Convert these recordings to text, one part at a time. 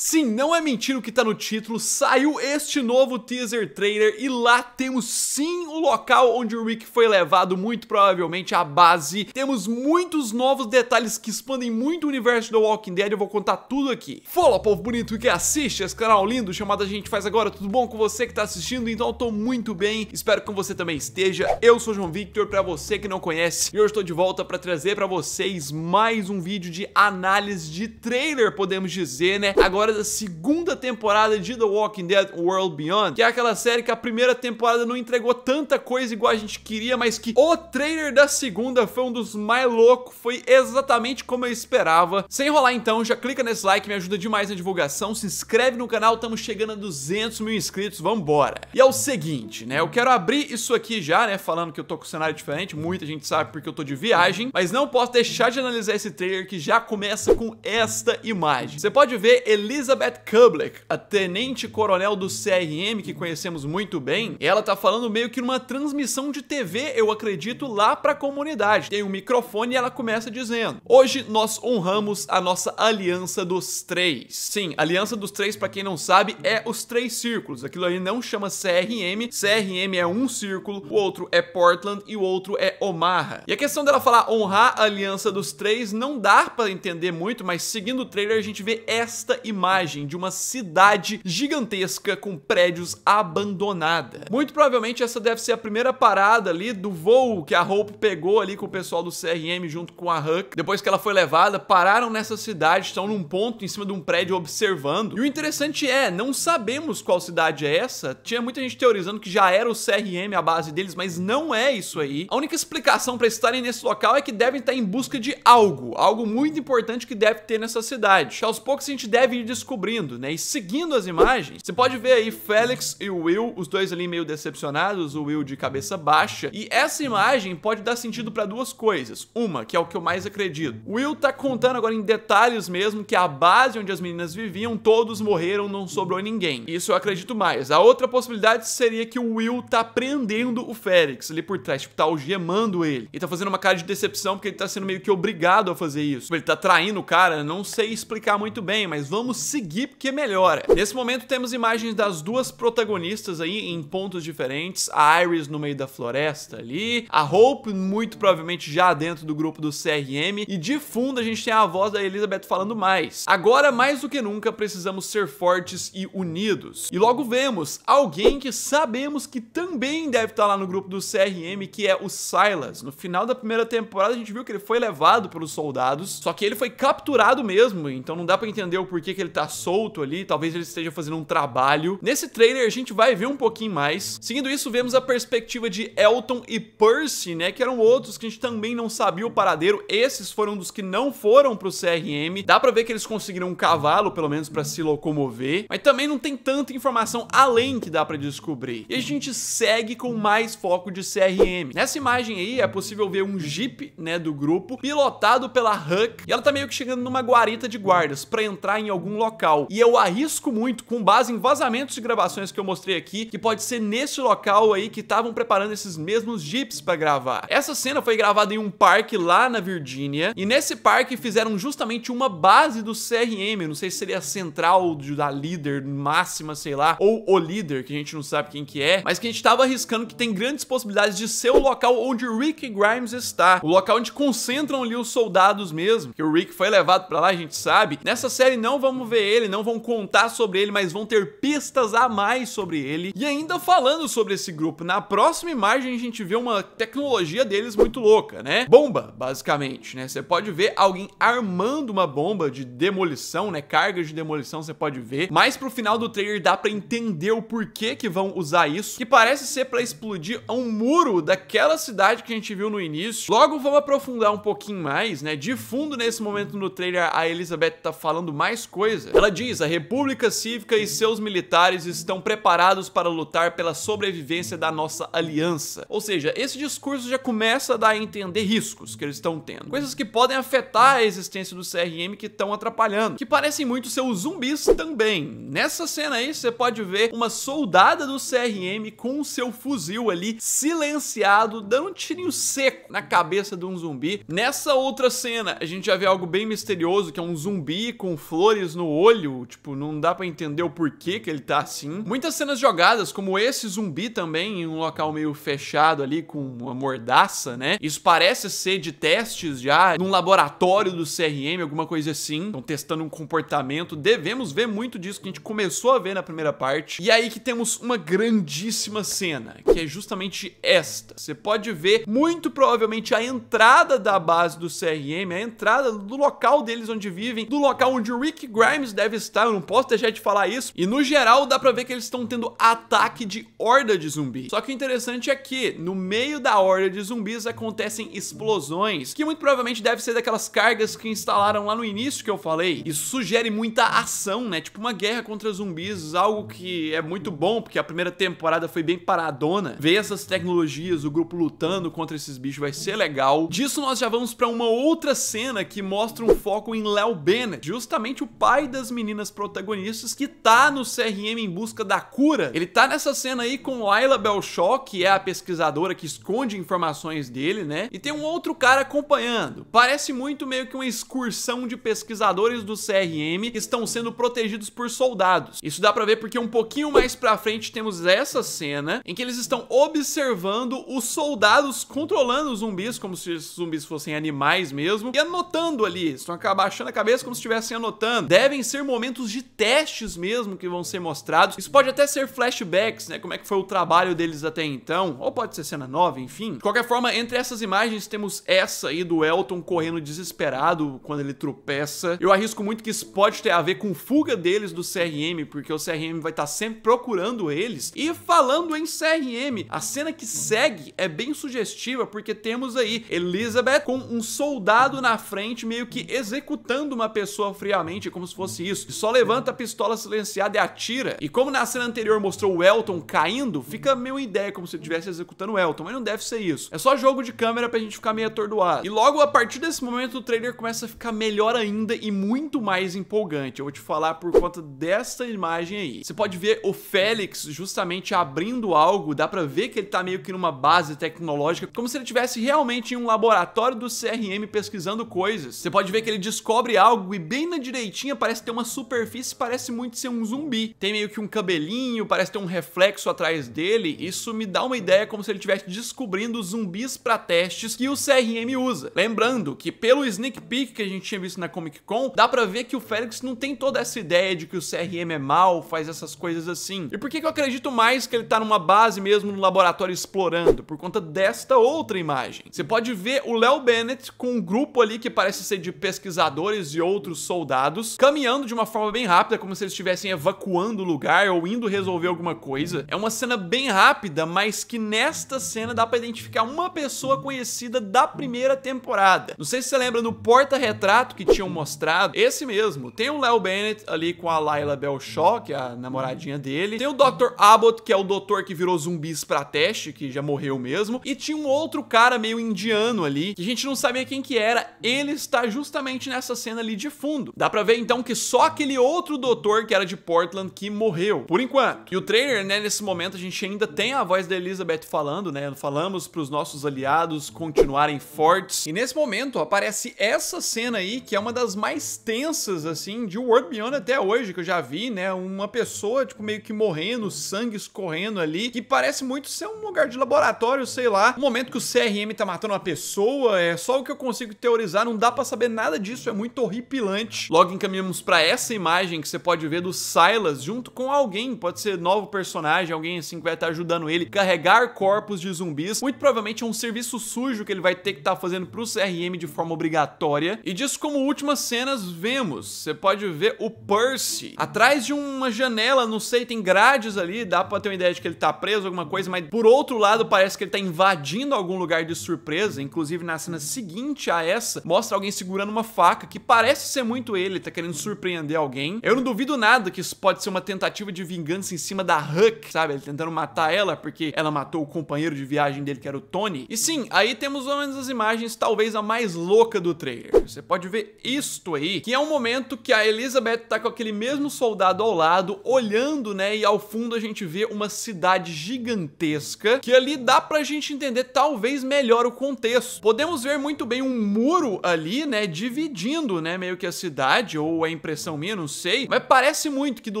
Sim, não é mentira o que está no título, saiu este novo teaser trailer e lá temos sim o local onde o Rick foi levado, muito provavelmente a base. Temos muitos novos detalhes que expandem muito o universo do Walking Dead, eu vou contar tudo aqui. Fala povo bonito que assiste esse canal lindo chamada A Gente Faz Agora, tudo bom com você que está assistindo? Então eu tô muito bem, espero que você também esteja. Eu sou João Victor, para você que não conhece, e hoje estou de volta para trazer para vocês mais um vídeo de análise de trailer, podemos dizer, né? Agora da segunda temporada de The Walking Dead World Beyond, que é aquela série que a primeira temporada não entregou tanta coisa igual a gente queria, mas que o trailer da segunda foi um dos mais loucos, foi exatamente como eu esperava. Sem enrolar então, já clica nesse like, me ajuda demais na divulgação, se inscreve no canal, estamos chegando a 200 mil inscritos, vambora. E é o seguinte, né, eu quero abrir isso aqui já, né, falando que eu tô com um cenário diferente, muita gente sabe porque eu tô de viagem, mas não posso deixar de analisar esse trailer que já começa com esta imagem. Você pode ver Elisa Elizabeth Kubler, a tenente-coronel do CRM que conhecemos muito bem, ela tá falando meio que numa transmissão de TV, eu acredito, lá pra comunidade. Tem um microfone e ela começa dizendo: Hoje nós honramos a nossa aliança dos três. Sim, aliança dos três, para quem não sabe, é os três círculos. Aquilo ali não chama CRM. CRM é um círculo, o outro é Portland e o outro é Omarra. E a questão dela falar honrar a aliança dos três não dá para entender muito, mas seguindo o trailer a gente vê esta imagem de uma cidade gigantesca com prédios abandonada. Muito provavelmente essa deve ser a primeira parada ali do voo que a Hope pegou ali com o pessoal do CRM junto com a Huck. Depois que ela foi levada, pararam nessa cidade, estão num ponto em cima de um prédio observando. E o interessante é, não sabemos qual cidade é essa. Tinha muita gente teorizando que já era o CRM a base deles, mas não é isso aí. A única explicação para estarem nesse local é que devem estar em busca de algo, algo muito importante que deve ter nessa cidade. Aos poucos a gente deve ir descobrindo, né? E seguindo as imagens, você pode ver aí Félix e o Will, os dois ali meio decepcionados, o Will de cabeça baixa. E essa imagem pode dar sentido para duas coisas. Uma, que é o que eu mais acredito. O Will tá contando agora em detalhes mesmo que a base onde as meninas viviam, todos morreram, não sobrou ninguém. Isso eu acredito mais. A outra possibilidade seria que o Will tá prendendo o Félix ali por trás, tipo, tá algemando amando ele. E tá fazendo uma cara de decepção porque ele tá sendo meio que obrigado a fazer isso. Ele tá traindo o cara, não sei explicar muito bem, mas vamos seguir porque melhora. Nesse momento temos imagens das duas protagonistas aí em pontos diferentes, a Iris no meio da floresta ali, a Hope muito provavelmente já dentro do grupo do CRM e de fundo a gente tem a voz da Elizabeth falando mais. Agora mais do que nunca precisamos ser fortes e unidos. E logo vemos alguém que sabemos que também deve estar lá no grupo do CRM, que é o Simon Silas. No final da primeira temporada, a gente viu que ele foi levado pelos soldados, só que ele foi capturado mesmo, então não dá para entender o porquê que ele tá solto ali, talvez ele esteja fazendo um trabalho. Nesse trailer, a gente vai ver um pouquinho mais. Seguindo isso, vemos a perspectiva de Elton e Percy, né, que eram outros que a gente também não sabia o paradeiro. Esses foram dos que não foram pro CRM. Dá pra ver que eles conseguiram um cavalo, pelo menos, para se locomover, mas também não tem tanta informação além que dá para descobrir. E a gente segue com mais foco de CRM. Nessa imagem aí é possível ver um jeep, né, do grupo, pilotado pela Huck, e ela tá meio que chegando numa guarita de guardas para entrar em algum local. E eu arrisco muito, com base em vazamentos de gravações que eu mostrei aqui, que pode ser nesse local aí que estavam preparando esses mesmos jeeps para gravar. Essa cena foi gravada em um parque lá na Virgínia, e nesse parque fizeram justamente uma base do CRM, não sei se seria a central da líder máxima, sei lá, ou o líder, que a gente não sabe quem que é, mas que a gente tava arriscando que tem grandes possibilidades de ser o local onde Rick Grimes está, o local onde concentram ali os soldados mesmo, que o Rick foi levado para lá, a gente sabe. Nessa série não vamos ver ele, não vão contar sobre ele, mas vão ter pistas a mais sobre ele. E ainda falando sobre esse grupo, na próxima imagem a gente vê uma tecnologia deles muito louca, né? Bomba, basicamente, né? Você pode ver alguém armando uma bomba de demolição, né? Carga de demolição, você pode ver. Mas pro final do trailer dá para entender o porquê que vão usar isso, que parece ser para explodir um muro daquela cidade que a gente viu no início. Logo, vamos aprofundar um pouquinho mais, né? De fundo, nesse momento no trailer, a Elizabeth tá falando mais coisa. Ela diz, a República Cívica e seus militares estão preparados para lutar pela sobrevivência da nossa aliança. Ou seja, esse discurso já começa a dar a entender riscos que eles estão tendo. Coisas que podem afetar a existência do CRM que estão atrapalhando. Que parecem muito ser os zumbis também. Nessa cena aí, você pode ver uma soldada do CRM com o seu fuzil ali silenciado, dando tirinho seco na cabeça de um zumbi. Nessa outra cena, a gente já vê algo bem misterioso, que é um zumbi com flores no olho. Tipo, não dá para entender o porquê que ele tá assim. Muitas cenas jogadas, como esse zumbi também, em um local meio fechado ali, com uma mordaça, né? Isso parece ser de testes já, num laboratório do CRM, alguma coisa assim. Estão testando um comportamento. Devemos ver muito disso que a gente começou a ver na primeira parte. E aí que temos uma grandíssima cena, que é justamente esta. Você pode ver ver muito provavelmente a entrada da base do CRM, a entrada do local deles onde vivem, do local onde o Rick Grimes deve estar, eu não posso deixar de falar isso. E no geral dá pra ver que eles estão tendo ataque de horda de zumbi. Só que o interessante é que no meio da horda de zumbis acontecem explosões, que muito provavelmente deve ser daquelas cargas que instalaram lá no início que eu falei. Isso sugere muita ação, né? Tipo uma guerra contra zumbis, algo que é muito bom, porque a primeira temporada foi bem paradona. Ver essas tecnologias, o grupo lutando, lutando contra esses bichos vai ser legal. Disso nós já vamos para uma outra cena que mostra um foco em Léo Bennett, justamente o pai das meninas protagonistas que tá no CRM em busca da cura. Ele tá nessa cena aí com Laila Belshaw, que é a pesquisadora que esconde informações dele, né? E tem um outro cara acompanhando. Parece muito meio que uma excursão de pesquisadores do CRM que estão sendo protegidos por soldados. Isso dá para ver porque um pouquinho mais para frente temos essa cena em que eles estão observando os soldados controlando os zumbis, como se os zumbis fossem animais mesmo, e anotando ali. Estão abaixando a cabeça como se estivessem anotando. Devem ser momentos de testes mesmo que vão ser mostrados. Isso pode até ser flashbacks, né? Como é que foi o trabalho deles até então, ou pode ser cena nova, enfim. De qualquer forma, entre essas imagens temos essa aí do Elton correndo desesperado quando ele tropeça. Eu arrisco muito que isso pode ter a ver com fuga deles do CRM, porque o CRM vai estar tá sempre procurando eles. E falando em CRM, a cena que segue é bem sugerida sugestiva, porque temos aí Elizabeth com um soldado na frente, meio que executando uma pessoa friamente, como se fosse isso. só levanta a pistola silenciada e atira. E como na cena anterior mostrou o Elton caindo, fica meio ideia como se estivesse executando o Elton, mas não deve ser isso. É só jogo de câmera pra gente ficar meio atordoado. E logo a partir desse momento o trailer começa a ficar melhor ainda e muito mais empolgante. Eu vou te falar por conta dessa imagem aí. Você pode ver o Félix justamente abrindo algo, dá pra ver que ele tá meio que numa base tecnológica como se ele tivesse realmente em um laboratório do CRM pesquisando coisas. Você pode ver que ele descobre algo e bem na direitinha parece ter uma superfície, parece muito ser um zumbi. Tem meio que um cabelinho, parece ter um reflexo atrás dele. Isso me dá uma ideia como se ele estivesse descobrindo zumbis para testes que o CRM usa. Lembrando que pelo sneak peek que a gente tinha visto na Comic Con, dá para ver que o Félix não tem toda essa ideia de que o CRM é mal, faz essas coisas assim. E por que, que eu acredito mais que ele tá numa base mesmo no laboratório explorando? Por conta dessa esta outra imagem. Você pode ver o Léo Bennett com um grupo ali que parece ser de pesquisadores e outros soldados caminhando de uma forma bem rápida, como se eles estivessem evacuando o lugar ou indo resolver alguma coisa. É uma cena bem rápida, mas que nesta cena dá para identificar uma pessoa conhecida da primeira temporada. Não sei se você lembra do porta-retrato que tinham mostrado, esse mesmo. Tem o Léo Bennett ali com a Laila Belshaw, que é a namoradinha dele. Tem o Dr. Abbott, que é o doutor que virou zumbis para teste, que já morreu mesmo. E tinha um outro cara meio indiano ali, que a gente não sabia quem que era, ele está justamente nessa cena ali de fundo. Dá pra ver então que só aquele outro doutor que era de Portland que morreu, por enquanto. E o trailer, né, nesse momento a gente ainda tem a voz da Elizabeth falando, né, falamos pros nossos aliados continuarem fortes. E nesse momento aparece essa cena aí, que é uma das mais tensas, assim, de World Beyond até hoje, que eu já vi, né, uma pessoa, tipo, meio que morrendo, sangue escorrendo ali, que parece muito ser um lugar de laboratório, sei lá, lá. No momento que o CRM tá matando uma pessoa, é só o que eu consigo teorizar, não dá pra saber nada disso, é muito horripilante. Logo encaminhamos pra essa imagem que você pode ver do Silas junto com alguém, pode ser novo personagem, alguém assim que vai estar tá ajudando ele carregar corpos de zumbis. Muito provavelmente é um serviço sujo que ele vai ter que estar tá fazendo pro CRM de forma obrigatória. E disso como últimas cenas vemos, você pode ver o Percy atrás de uma janela, não sei, tem grades ali, dá pra ter uma ideia de que ele tá preso, alguma coisa, mas por outro lado parece que ele tá invadindo invadindo algum lugar de surpresa, inclusive na cena seguinte a essa, mostra alguém segurando uma faca, que parece ser muito ele, tá querendo surpreender alguém. Eu não duvido nada que isso pode ser uma tentativa de vingança em cima da Huck, sabe? Ele tentando matar ela porque ela matou o companheiro de viagem dele, que era o Tony. E sim, aí temos uma das imagens, talvez a mais louca do trailer. Você pode ver isto aí, que é um momento que a Elizabeth tá com aquele mesmo soldado ao lado, olhando, né? E ao fundo a gente vê uma cidade gigantesca, que ali dá pra gente entender entender talvez melhor o contexto. Podemos ver muito bem um muro ali, né, dividindo, né, meio que a cidade, ou é impressão minha, não sei, mas parece muito que do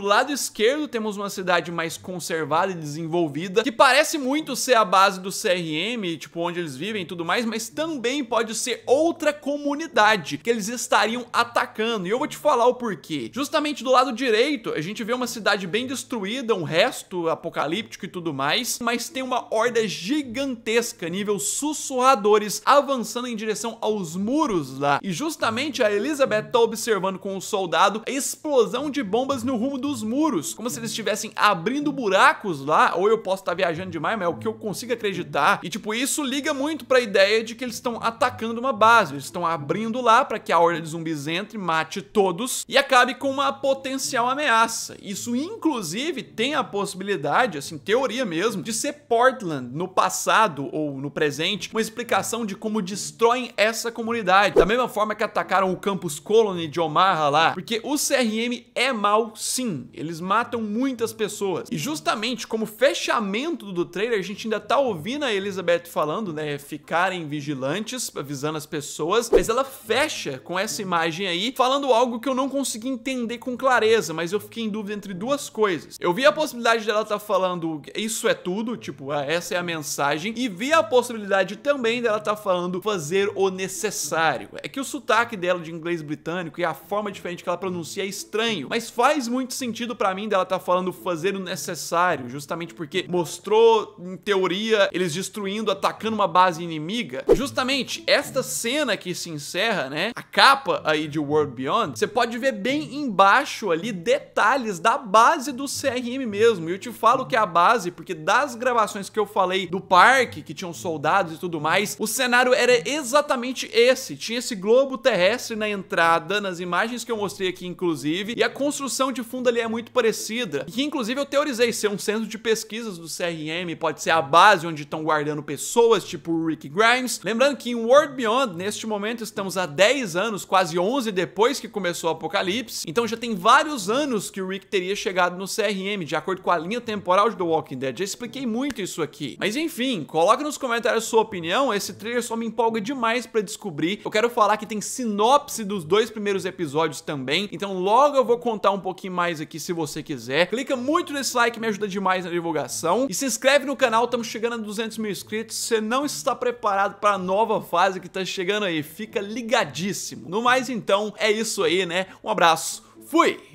lado esquerdo temos uma cidade mais conservada e desenvolvida, que parece muito ser a base do CRM, tipo, onde eles vivem e tudo mais, mas também pode ser outra comunidade que eles estariam atacando, e eu vou te falar o porquê. Justamente do lado direito, a gente vê uma cidade bem destruída, um resto apocalíptico e tudo mais, mas tem uma horda gigantesca grotesca, nível sussurradores, avançando em direção aos muros lá. E justamente a Elizabeth tá observando com o soldado a explosão de bombas no rumo dos muros, como se eles estivessem abrindo buracos lá, ou eu posso estar tá viajando demais, mas é o que eu consigo acreditar. E tipo, isso liga muito para a ideia de que eles estão atacando uma base, eles estão abrindo lá para que a horda de zumbis entre, mate todos e acabe com uma potencial ameaça. Isso inclusive tem a possibilidade, assim, teoria mesmo, de ser Portland no passado ou no presente, uma explicação de como destroem essa comunidade. Da mesma forma que atacaram o campus Colony de Omaha lá, porque o CRM é mal sim, eles matam muitas pessoas. E justamente como fechamento do trailer, a gente ainda tá ouvindo a Elizabeth falando, né, ficarem vigilantes, avisando as pessoas, mas ela fecha com essa imagem aí, falando algo que eu não consegui entender com clareza, mas eu fiquei em dúvida entre duas coisas. Eu vi a possibilidade dela estar tá falando isso é tudo, tipo, ah, essa é a mensagem, e via a possibilidade também dela estar tá falando fazer o necessário. É que o sotaque dela de inglês britânico e a forma diferente que ela pronuncia é estranho, mas faz muito sentido para mim dela estar tá falando fazer o necessário, justamente porque mostrou, em teoria, eles destruindo, atacando uma base inimiga. Justamente esta cena que se encerra, né? A capa aí de World Beyond, você pode ver bem embaixo ali detalhes da base do CRM mesmo. E eu te falo que é a base, porque das gravações que eu falei do parque, que tinham soldados e tudo mais, o cenário era exatamente esse. Tinha esse globo terrestre na entrada, nas imagens que eu mostrei aqui, inclusive, e a construção de fundo ali é muito parecida. E que, inclusive, eu teorizei ser um centro de pesquisas do CRM, pode ser a base onde estão guardando pessoas, tipo o Rick Grimes. Lembrando que em World Beyond, neste momento, estamos há 10 anos, quase 11 depois que começou o Apocalipse, então já tem vários anos que o Rick teria chegado no CRM, de acordo com a linha temporal de The Walking Dead. Já expliquei muito isso aqui. Mas enfim, coloca Coloque nos comentários sua opinião, esse trailer só me empolga demais para descobrir. Eu quero falar que tem sinopse dos dois primeiros episódios também, então logo eu vou contar um pouquinho mais aqui se você quiser. Clica muito nesse like, me ajuda demais na divulgação. E se inscreve no canal, estamos chegando a 200 mil inscritos. Você não está preparado para a nova fase que tá chegando aí, fica ligadíssimo. No mais então, é isso aí, né? Um abraço, fui!